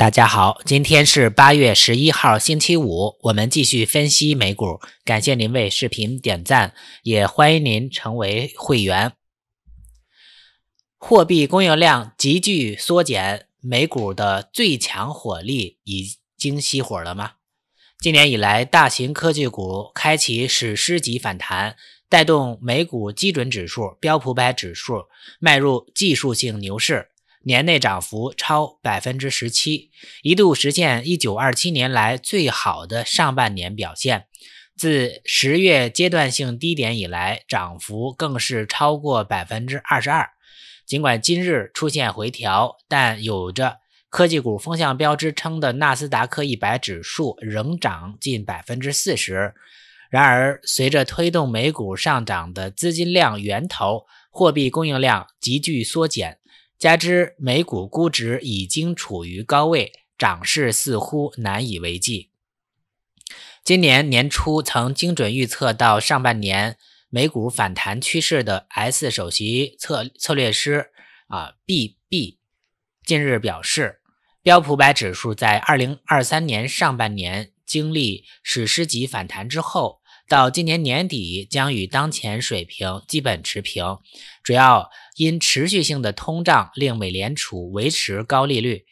大家好，今天是八月十一号星期五，我们继续分析美股。感谢您为视频点赞，也欢迎您成为会员。货币供应量急剧缩减，美股的最强火力已经熄火了吗？今年以来，大型科技股开启史诗级反弹，带动美股基准指数标普百指数迈入技术性牛市。年内涨幅超百分之十七，一度实现一九二七年来最好的上半年表现。自十月阶段性低点以来，涨幅更是超过百分之二十二。尽管今日出现回调，但有着科技股风向标之称的纳斯达克一百指数仍涨近百分之四十。然而，随着推动美股上涨的资金量源头货币供应量急剧缩减。加之美股估值已经处于高位，涨势似乎难以为继。今年年初曾精准预测到上半年美股反弹趋势的 S 首席策策略师啊 BB 近日表示，标普百指数在二零二三年上半年经历史诗级反弹之后，到今年年底将与当前水平基本持平，主要。因持续性的通胀令美联储维持高利率，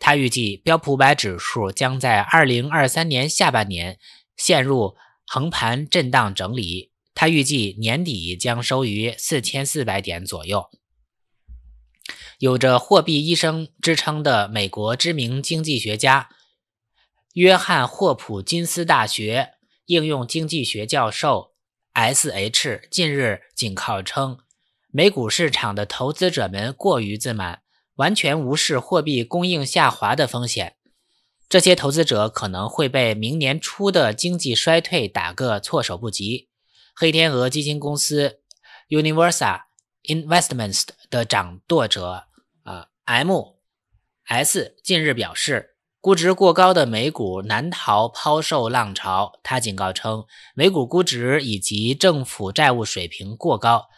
他预计标普百指数将在二零二三年下半年陷入横盘震荡整理，他预计年底将收于四千四百点左右。有着“货币医生”之称的美国知名经济学家、约翰霍普金斯大学应用经济学教授 S.H 近日警告称。美股市场的投资者们过于自满，完全无视货币供应下滑的风险。这些投资者可能会被明年初的经济衰退打个措手不及。黑天鹅基金公司 Universal Investments 的掌舵者啊 M.S 近日表示，估值过高的美股难逃抛售浪潮。他警告称，美股估值以及政府债务水平过高。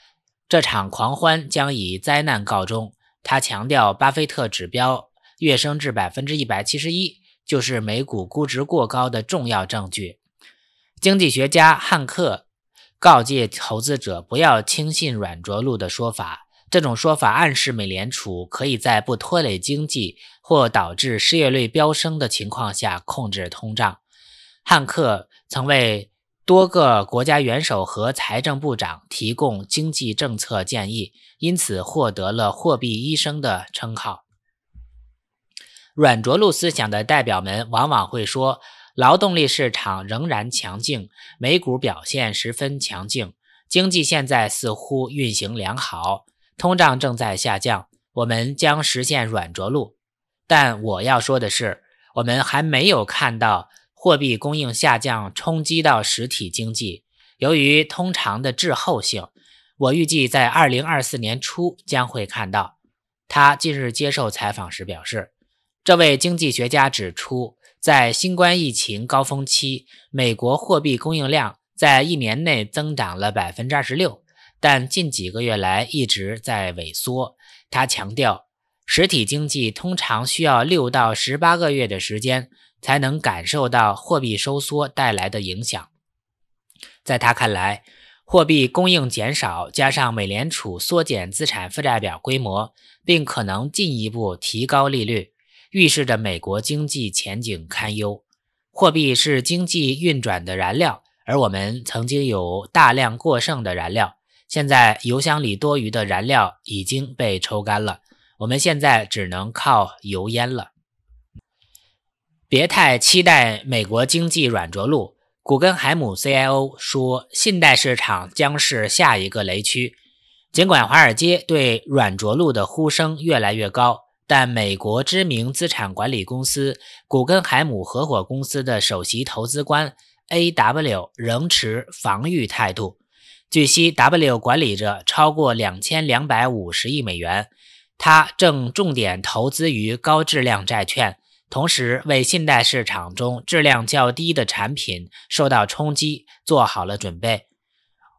这场狂欢将以灾难告终。他强调，巴菲特指标跃升至百分之一百七十一，就是美股估值过高的重要证据。经济学家汉克告诫投资者不要轻信软着陆的说法。这种说法暗示美联储可以在不拖累经济或导致失业率飙升的情况下控制通胀。汉克曾为。多个国家元首和财政部长提供经济政策建议，因此获得了“货币医生”的称号。软着陆思想的代表们往往会说：“劳动力市场仍然强劲，美股表现十分强劲，经济现在似乎运行良好，通胀正在下降，我们将实现软着陆。”但我要说的是，我们还没有看到。货币供应下降冲击到实体经济。由于通常的滞后性，我预计在二零二四年初将会看到。他近日接受采访时表示，这位经济学家指出，在新冠疫情高峰期，美国货币供应量在一年内增长了百分之二十六，但近几个月来一直在萎缩。他强调。实体经济通常需要六到十八个月的时间才能感受到货币收缩带来的影响。在他看来，货币供应减少，加上美联储缩减资产负债表规模，并可能进一步提高利率，预示着美国经济前景堪忧。货币是经济运转的燃料，而我们曾经有大量过剩的燃料，现在油箱里多余的燃料已经被抽干了。我们现在只能靠油烟了。别太期待美国经济软着陆，古根海姆 c i o 说，信贷市场将是下一个雷区。尽管华尔街对软着陆的呼声越来越高，但美国知名资产管理公司古根海姆合伙公司的首席投资官 A.W 仍持防御态度。据悉，W 管理着超过两千两百五十亿美元。他正重点投资于高质量债券，同时为信贷市场中质量较低的产品受到冲击做好了准备。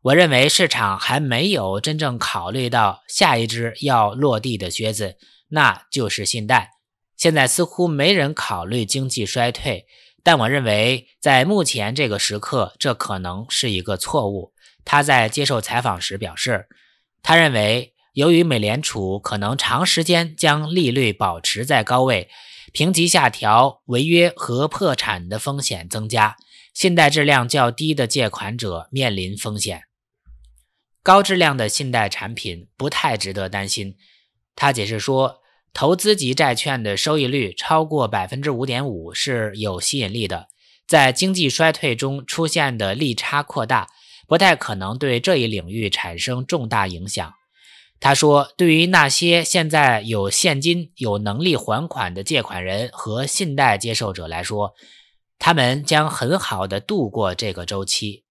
我认为市场还没有真正考虑到下一只要落地的靴子，那就是信贷。现在似乎没人考虑经济衰退，但我认为在目前这个时刻，这可能是一个错误。他在接受采访时表示，他认为。由于美联储可能长时间将利率保持在高位，评级下调、违约和破产的风险增加，信贷质量较低的借款者面临风险。高质量的信贷产品不太值得担心，他解释说，投资级债券的收益率超过百分之五点五是有吸引力的。在经济衰退中出现的利差扩大，不太可能对这一领域产生重大影响。他说：“对于那些现在有现金、有能力还款的借款人和信贷接受者来说，他们将很好的度过这个周期。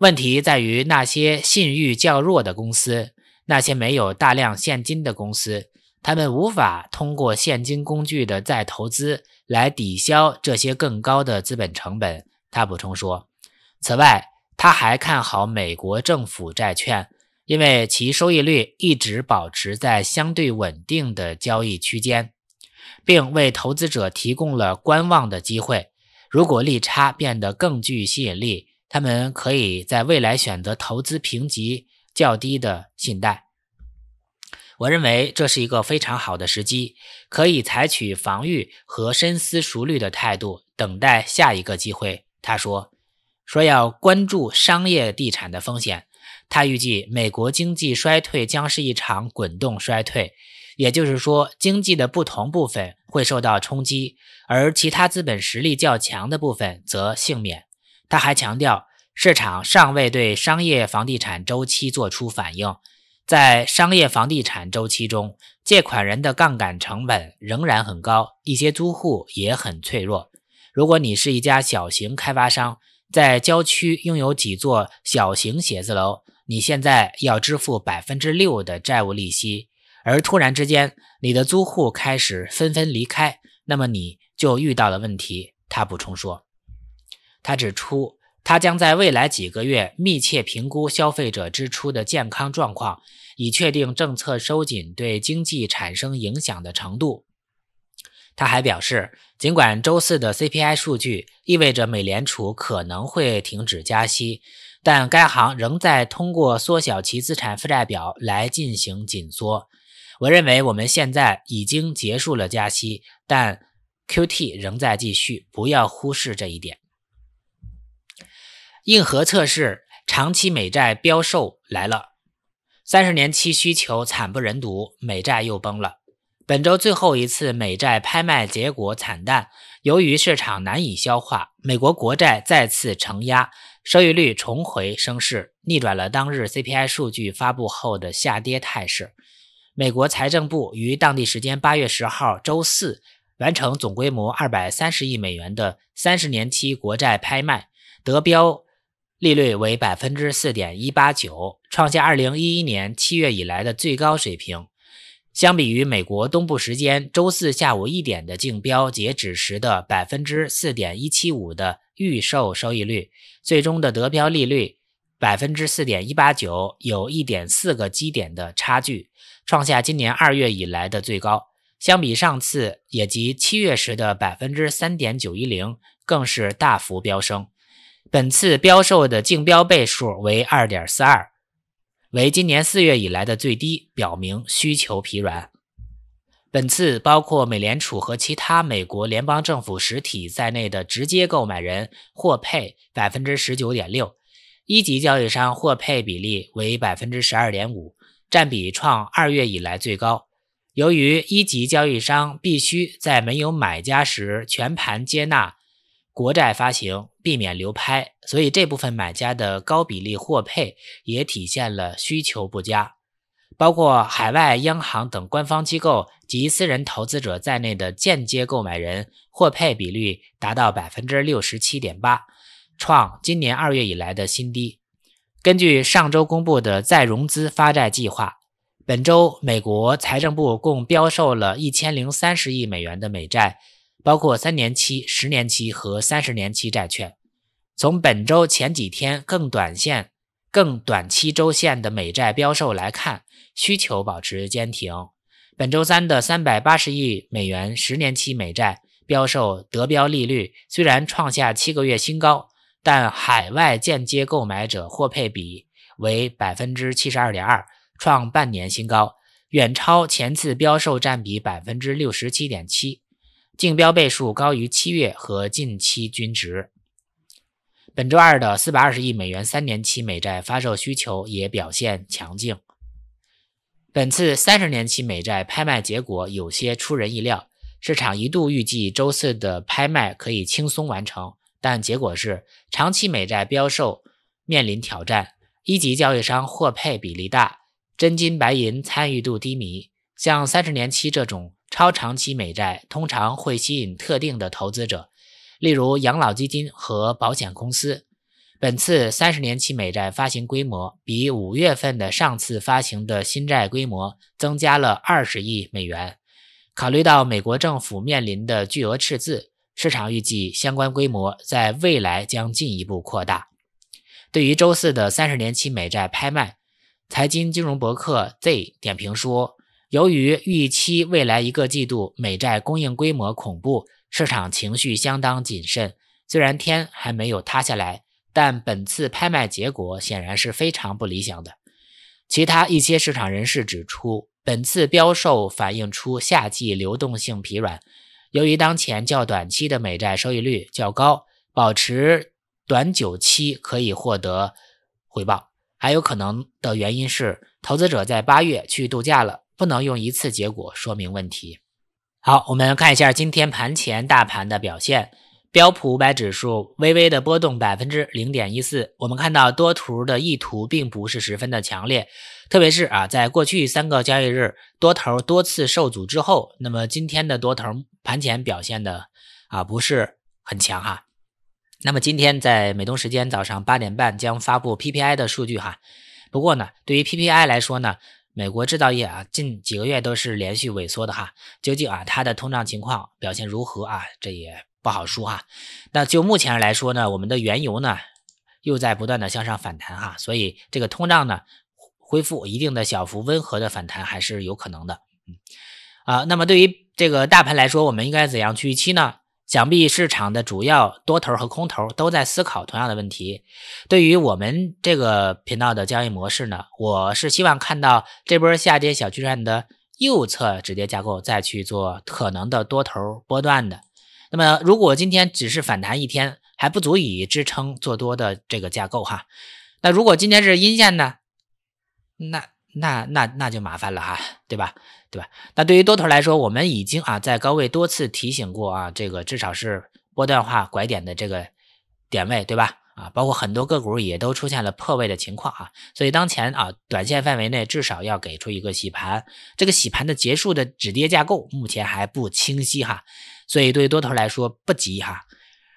问题在于那些信誉较弱的公司，那些没有大量现金的公司，他们无法通过现金工具的再投资来抵消这些更高的资本成本。”他补充说：“此外，他还看好美国政府债券。”因为其收益率一直保持在相对稳定的交易区间，并为投资者提供了观望的机会。如果利差变得更具吸引力，他们可以在未来选择投资评级较低的信贷。我认为这是一个非常好的时机，可以采取防御和深思熟虑的态度，等待下一个机会。他说：“说要关注商业地产的风险。”他预计美国经济衰退将是一场滚动衰退，也就是说，经济的不同部分会受到冲击，而其他资本实力较强的部分则幸免。他还强调，市场尚未对商业房地产周期做出反应。在商业房地产周期中，借款人的杠杆成本仍然很高，一些租户也很脆弱。如果你是一家小型开发商，在郊区拥有几座小型写字楼。你现在要支付百分之六的债务利息，而突然之间，你的租户开始纷纷离开，那么你就遇到了问题。他补充说，他指出，他将在未来几个月密切评估消费者支出的健康状况，以确定政策收紧对经济产生影响的程度。他还表示，尽管周四的 CPI 数据意味着美联储可能会停止加息。但该行仍在通过缩小其资产负债表来进行紧缩。我认为我们现在已经结束了加息，但 QT 仍在继续，不要忽视这一点。硬核测试，长期美债标售来了，三十年期需求惨不忍睹，美债又崩了。本周最后一次美债拍卖结果惨淡，由于市场难以消化，美国国债再次承压。收益率重回升势，逆转了当日 CPI 数据发布后的下跌态势。美国财政部于当地时间八月十号周四完成总规模二百三十亿美元的三十年期国债拍卖，得标利率为百分之四点一八九，创下二零一一年七月以来的最高水平。相比于美国东部时间周四下午一点的竞标截止时的百分之四点一七五的。预售收益率最终的得标利率百分之四点一八九，有一点四个基点的差距，创下今年二月以来的最高。相比上次，也即七月时的百分之三点九一零，更是大幅飙升。本次标售的竞标倍数为二点四二，为今年四月以来的最低，表明需求疲软。本次包括美联储和其他美国联邦政府实体在内的直接购买人获配百分之十九点六，一级交易商获配比例为百分之十二点五，占比创二月以来最高。由于一级交易商必须在没有买家时全盘接纳国债发行，避免流拍，所以这部分买家的高比例获配也体现了需求不佳。包括海外央行等官方机构及私人投资者在内的间接购买人获配比率达到百分之六十七点八，创今年二月以来的新低。根据上周公布的再融资发债计划，本周美国财政部共标售了一千零三十亿美元的美债，包括三年期、十年期和三十年期债券。从本周前几天更短线。更短期周线的美债标售来看，需求保持坚挺。本周三的三百八十亿美元十年期美债标售得标利率虽然创下七个月新高，但海外间接购买者获配比为百分之七十二点二，创半年新高，远超前次标售占比百分之六十七点七，竞标倍数高于七月和近期均值。本周二的420亿美元三年期美债发售需求也表现强劲。本次三十年期美债拍卖结果有些出人意料，市场一度预计周四的拍卖可以轻松完成，但结果是长期美债标售面临挑战，一级交易商获配比例大，真金白银参与度低迷。像三十年期这种超长期美债，通常会吸引特定的投资者。例如养老基金和保险公司，本次三十年期美债发行规模比五月份的上次发行的新债规模增加了二十亿美元。考虑到美国政府面临的巨额赤字，市场预计相关规模在未来将进一步扩大。对于周四的三十年期美债拍卖，财经金融博客 Z 点评说：“由于预期未来一个季度美债供应规模恐怖。”市场情绪相当谨慎，虽然天还没有塌下来，但本次拍卖结果显然是非常不理想的。其他一些市场人士指出，本次标售反映出夏季流动性疲软，由于当前较短期的美债收益率较高，保持短久期可以获得回报。还有可能的原因是，投资者在八月去度假了，不能用一次结果说明问题。好，我们看一下今天盘前大盘的表现。标普五百指数微微的波动百分之零点一四。我们看到多头的意图并不是十分的强烈，特别是啊，在过去三个交易日多头多次受阻之后，那么今天的多头盘前表现的啊不是很强哈。那么今天在美东时间早上八点半将发布 PPI 的数据哈。不过呢，对于 PPI 来说呢。美国制造业啊，近几个月都是连续萎缩的哈。究竟啊，它的通胀情况表现如何啊？这也不好说哈。那就目前来说呢，我们的原油呢又在不断的向上反弹哈，所以这个通胀呢恢复一定的小幅温和的反弹还是有可能的。嗯啊，那么对于这个大盘来说，我们应该怎样去预期呢？想必市场的主要多头和空头都在思考同样的问题。对于我们这个频道的交易模式呢，我是希望看到这波下跌小区站的右侧止跌架构，再去做可能的多头波段的。那么，如果今天只是反弹一天，还不足以支撑做多的这个架构哈。那如果今天是阴线呢？那那那那就麻烦了哈，对吧？对吧？那对于多头来说，我们已经啊在高位多次提醒过啊，这个至少是波段化拐点的这个点位，对吧？啊，包括很多个股也都出现了破位的情况啊，所以当前啊短线范围内至少要给出一个洗盘，这个洗盘的结束的止跌架构目前还不清晰哈，所以对于多头来说不急哈，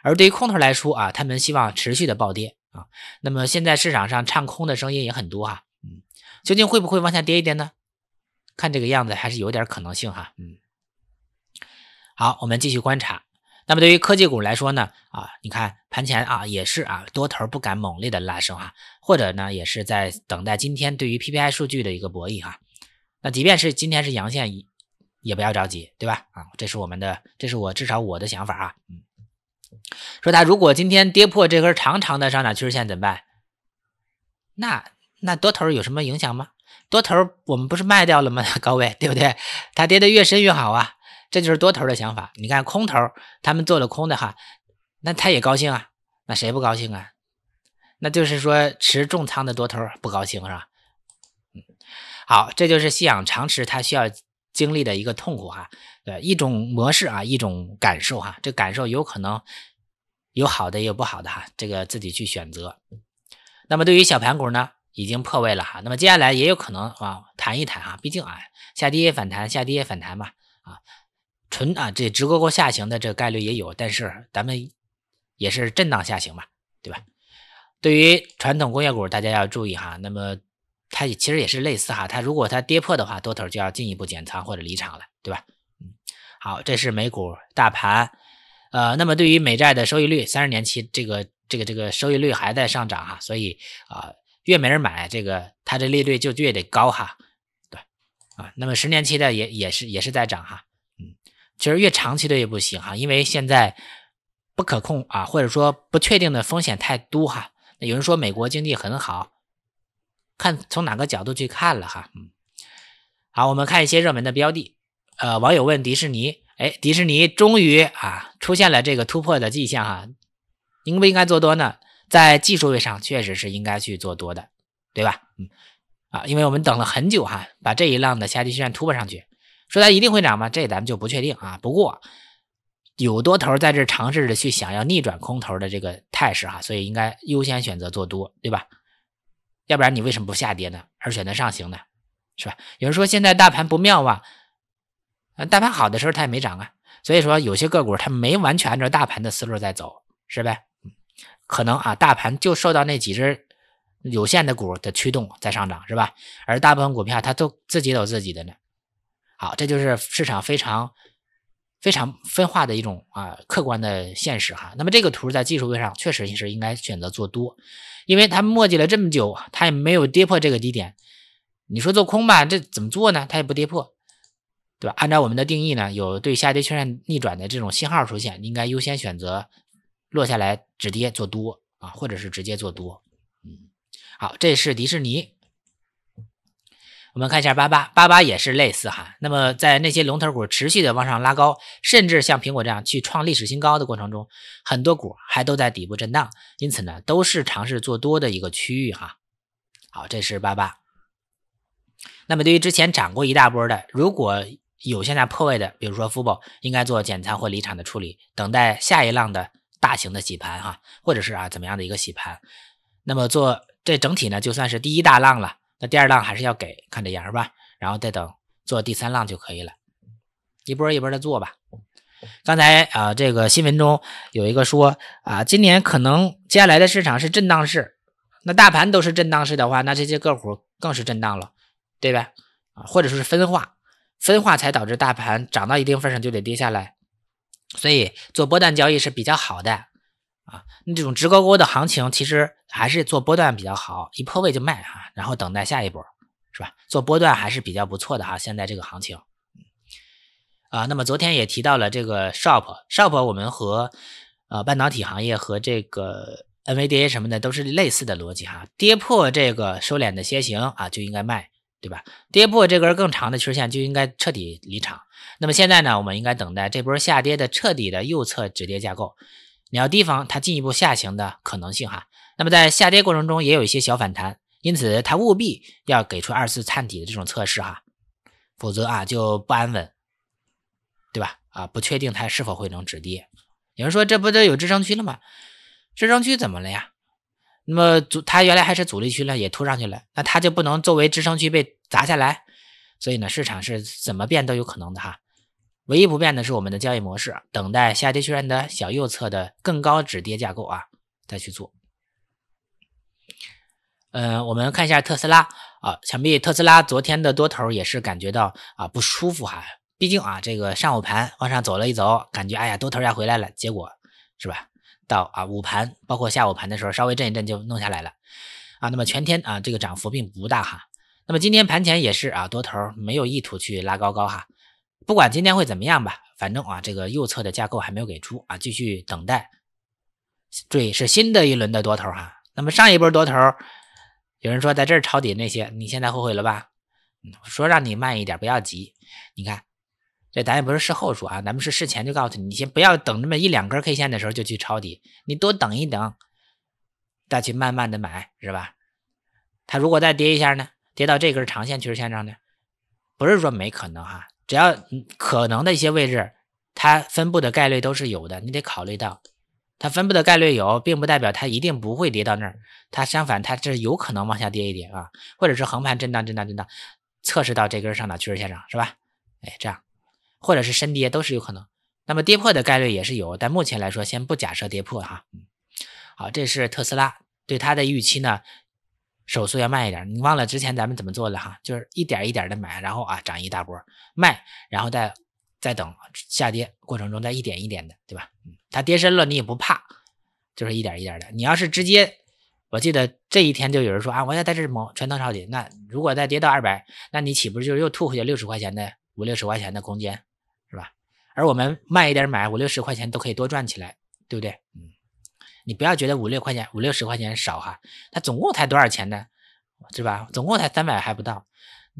而对于空头来说啊，他们希望持续的暴跌啊，那么现在市场上唱空的声音也很多哈，嗯，究竟会不会往下跌一点呢？看这个样子还是有点可能性哈，嗯，好，我们继续观察。那么对于科技股来说呢，啊，你看盘前啊也是啊多头不敢猛烈的拉升哈，或者呢也是在等待今天对于 PPI 数据的一个博弈哈。那即便是今天是阳线，也不要着急，对吧？啊，这是我们的，这是我至少我的想法啊，嗯，说他如果今天跌破这根长长的上涨趋势线怎么办？那那多头有什么影响吗？多头，我们不是卖掉了吗？高位，对不对？它跌的越深越好啊，这就是多头的想法。你看，空头他们做了空的哈，那他也高兴啊，那谁不高兴啊？那就是说，持重仓的多头不高兴是吧？好，这就是信仰长持它需要经历的一个痛苦哈，呃，一种模式啊，一种感受哈，这感受有可能有好的也有不好的哈，这个自己去选择。那么，对于小盘股呢？已经破位了哈，那么接下来也有可能啊，弹一弹啊，毕竟啊，下跌反弹，下跌反弹嘛啊，纯啊这直勾勾下行的这个概率也有，但是咱们也是震荡下行嘛，对吧？对于传统工业股，大家要注意哈，那么它其实也是类似哈，它如果它跌破的话，多头就要进一步减仓或者离场了，对吧？嗯，好，这是美股大盘，呃，那么对于美债的收益率，三十年期这个这个这个收益率还在上涨啊，所以啊。越没人买，这个它这利率就越得高哈，对啊，那么十年期的也也是也是在涨哈，嗯，其实越长期的也不行哈，因为现在不可控啊，或者说不确定的风险太多哈。有人说美国经济很好，看从哪个角度去看了哈，嗯，好，我们看一些热门的标的，呃，网友问迪士尼，哎，迪士尼终于啊出现了这个突破的迹象哈，应不应该做多呢？在技术位上，确实是应该去做多的，对吧？嗯，啊，因为我们等了很久哈，把这一浪的下底线突破上去，说它一定会涨吗？这咱们就不确定啊。不过有多头在这尝试着去想要逆转空头的这个态势哈，所以应该优先选择做多，对吧？要不然你为什么不下跌呢？而选择上行呢？是吧？有人说现在大盘不妙啊，啊，大盘好的时候它也没涨啊，所以说有些个股它没完全按照大盘的思路在走，是呗？可能啊，大盘就受到那几只有限的股的驱动在上涨，是吧？而大部分股票它都自己走自己的呢。好，这就是市场非常非常分化的一种啊客观的现实哈。那么这个图在技术位上确实是应该选择做多，因为它磨迹了这么久，它也没有跌破这个低点。你说做空吧，这怎么做呢？它也不跌破，对吧？按照我们的定义呢，有对下跌确认逆转的这种信号出现，应该优先选择。落下来止跌做多啊，或者是直接做多。嗯，好，这是迪士尼。我们看一下八八八八也是类似哈。那么在那些龙头股持续的往上拉高，甚至像苹果这样去创历史新高的过程中，很多股还都在底部震荡，因此呢，都是尝试做多的一个区域哈。好，这是八八。那么对于之前涨过一大波的，如果有现在破位的，比如说 f u b o 应该做减仓或离场的处理，等待下一浪的。大型的洗盘哈，或者是啊怎么样的一个洗盘，那么做这整体呢，就算是第一大浪了。那第二浪还是要给看着眼是吧？然后再等做第三浪就可以了，一波一波的做吧。刚才啊这个新闻中有一个说啊，今年可能接下来的市场是震荡市，那大盘都是震荡市的话，那这些个股更是震荡了，对吧？啊，或者说是分化，分化才导致大盘涨到一定份上就得跌下来。所以做波段交易是比较好的啊，那这种直勾勾的行情其实还是做波段比较好，一破位就卖啊，然后等待下一波，是吧？做波段还是比较不错的哈，现在这个行情。啊，那么昨天也提到了这个 Shop Shop，我们和呃半导体行业和这个 NVDA 什么的都是类似的逻辑哈，跌破这个收敛的楔形啊就应该卖。对吧？跌破这根更长的趋势线就应该彻底离场。那么现在呢？我们应该等待这波下跌的彻底的右侧止跌架构。你要提防它进一步下行的可能性哈。那么在下跌过程中也有一些小反弹，因此它务必要给出二次探底的这种测试哈，否则啊就不安稳，对吧？啊，不确定它是否会能止跌。有人说这不都有支撑区了吗？支撑区怎么了呀？那么阻它原来还是阻力区呢，也突上去了，那它就不能作为支撑区被砸下来，所以呢，市场是怎么变都有可能的哈，唯一不变的是我们的交易模式，等待下跌确认的小右侧的更高止跌架构啊，再去做。嗯，我们看一下特斯拉啊，想必特斯拉昨天的多头也是感觉到啊不舒服哈，毕竟啊这个上午盘往上走了一走，感觉哎呀多头要回来了，结果是吧？到啊午盘，包括下午盘的时候，稍微震一震就弄下来了，啊，那么全天啊这个涨幅并不大哈。那么今天盘前也是啊多头没有意图去拉高高哈，不管今天会怎么样吧，反正啊这个右侧的架构还没有给出啊，继续等待。注意是新的一轮的多头哈。那么上一波多头，有人说在这儿抄底那些，你现在后悔了吧？说让你慢一点，不要急。你看。这咱也不是事后说啊，咱们是事前就告诉你，你先不要等那么一两根 K 线的时候就去抄底，你多等一等，再去慢慢的买，是吧？它如果再跌一下呢？跌到这根长线趋势线上呢？不是说没可能哈，只要可能的一些位置，它分布的概率都是有的，你得考虑到，它分布的概率有，并不代表它一定不会跌到那儿，它相反，它这是有可能往下跌一点啊，或者是横盘震荡震荡震荡，测试到这根上涨趋势线上是吧？哎，这样。或者是深跌都是有可能，那么跌破的概率也是有，但目前来说先不假设跌破哈。好，这是特斯拉，对它的预期呢，手速要慢一点。你忘了之前咱们怎么做的哈？就是一点一点的买，然后啊涨一大波卖，然后再再等下跌过程中再一点一点的，对吧？它跌深了你也不怕，就是一点一点的。你要是直接，我记得这一天就有人说啊，我要在这某全仓抄底，那如果再跌到二百，那你岂不是就又吐回去六十块钱的五六十块钱的空间？而我们慢一点买五六十块钱都可以多赚起来，对不对？嗯，你不要觉得五六块钱、五六十块钱少哈，它总共才多少钱呢？是吧？总共才三百还不到，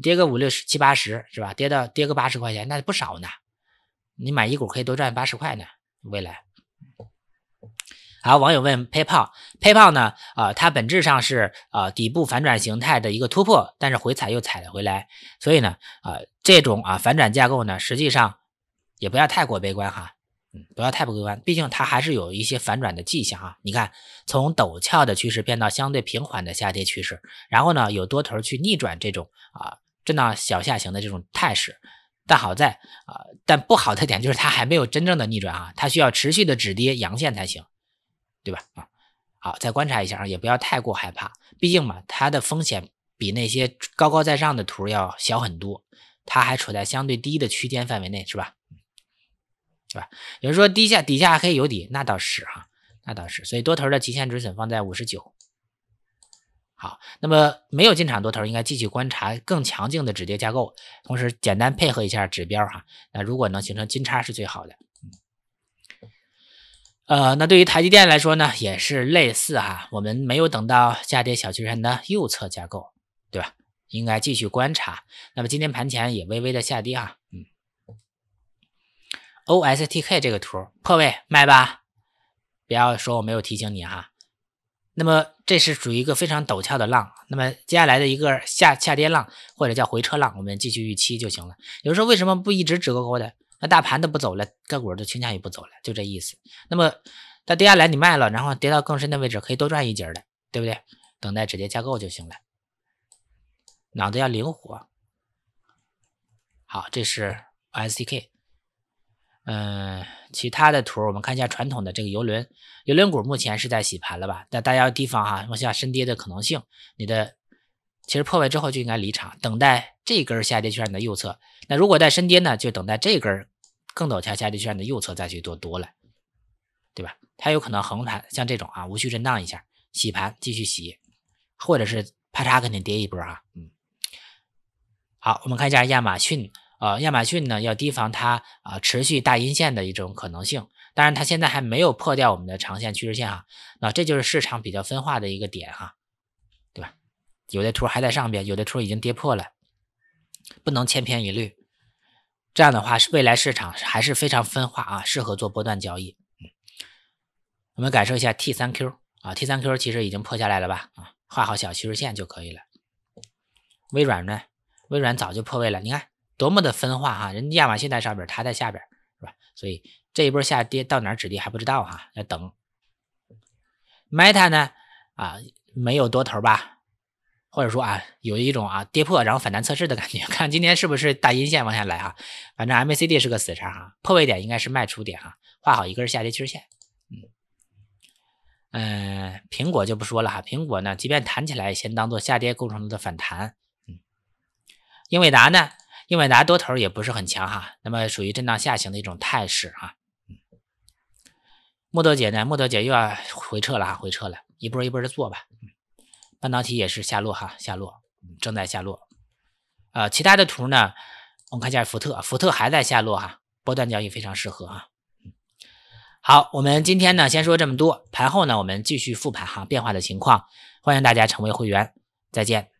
跌个五六十七八十是吧？跌到跌个八十块钱，那不少呢。你买一股可以多赚八十块呢。未来，好，网友问 PayPal，PayPal 呢？啊，它本质上是啊底部反转形态的一个突破，但是回踩又踩了回来，所以呢，啊这种啊反转架构呢，实际上。也不要太过悲观哈，嗯，不要太不悲观，毕竟它还是有一些反转的迹象啊。你看，从陡峭的趋势变到相对平缓的下跌趋势，然后呢，有多头去逆转这种啊震荡小下行的这种态势。但好在啊，但不好的点就是它还没有真正的逆转啊，它需要持续的止跌阳线才行，对吧？啊，好，再观察一下啊，也不要太过害怕，毕竟嘛，它的风险比那些高高在上的图要小很多，它还处在相对低的区间范围内，是吧？对吧？有人说低下底下黑有底，那倒是哈，那倒是。所以多头的极限止损放在五十九。好，那么没有进场多头，应该继续观察更强劲的止跌架构，同时简单配合一下指标哈。那如果能形成金叉是最好的。呃，那对于台积电来说呢，也是类似哈，我们没有等到下跌小趋势的右侧架构，对吧？应该继续观察。那么今天盘前也微微的下跌啊，嗯。O S T K 这个图破位卖吧，不要说我没有提醒你哈。那么这是属于一个非常陡峭的浪，那么接下来的一个下下跌浪或者叫回撤浪，我们继续预期就行了。有人说为什么不一直直勾勾的？那大盘都不走了，个股就倾向于不走了，就这意思。那么它跌下来你卖了，然后跌到更深的位置可以多赚一截的，对不对？等待止跌加购就行了。脑子要灵活。好，这是 O S T K。嗯，其他的图我们看一下传统的这个游轮，游轮股目前是在洗盘了吧？但大家要提防哈，往下深跌的可能性。你的其实破位之后就应该离场，等待这根下跌圈的右侧。那如果在深跌呢，就等待这根更陡峭下跌圈的右侧再去多多了，对吧？它有可能横盘，像这种啊，无序震荡一下，洗盘继续洗，或者是啪嚓给你跌一波啊，嗯，好，我们看一下亚马逊。呃，亚马逊呢要提防它啊，持续大阴线的一种可能性。当然，它现在还没有破掉我们的长线趋势线啊。那这就是市场比较分化的一个点哈，对吧？有的图还在上边，有的图已经跌破了，不能千篇一律。这样的话，是未来市场还是非常分化啊，适合做波段交易。我们感受一下 T 三 Q 啊，T 三 Q 其实已经破下来了吧？啊，画好小趋势线就可以了。微软呢，微软早就破位了，你看。多么的分化哈，人家亚马逊在上边，它在下边，是吧？所以这一波下跌到哪止跌还不知道哈，要等。Meta 呢啊没有多头吧？或者说啊有一种啊跌破然后反弹测试的感觉，看今天是不是大阴线往下来啊？反正 MACD 是个死叉哈，破位点应该是卖出点啊，画好一根下跌趋势线。嗯嗯，苹果就不说了哈，苹果呢即便弹起来，先当做下跌构成的反弹。嗯，英伟达呢？因为拿多头也不是很强哈，那么属于震荡下行的一种态势哈。木头姐呢，木头姐又要回撤了哈，回撤了，一波一波的做吧。半导体也是下落哈，下落，正在下落。呃，其他的图呢，我们看一下福特，福特还在下落哈，波段交易非常适合哈。好，我们今天呢先说这么多，盘后呢我们继续复盘哈变化的情况，欢迎大家成为会员，再见。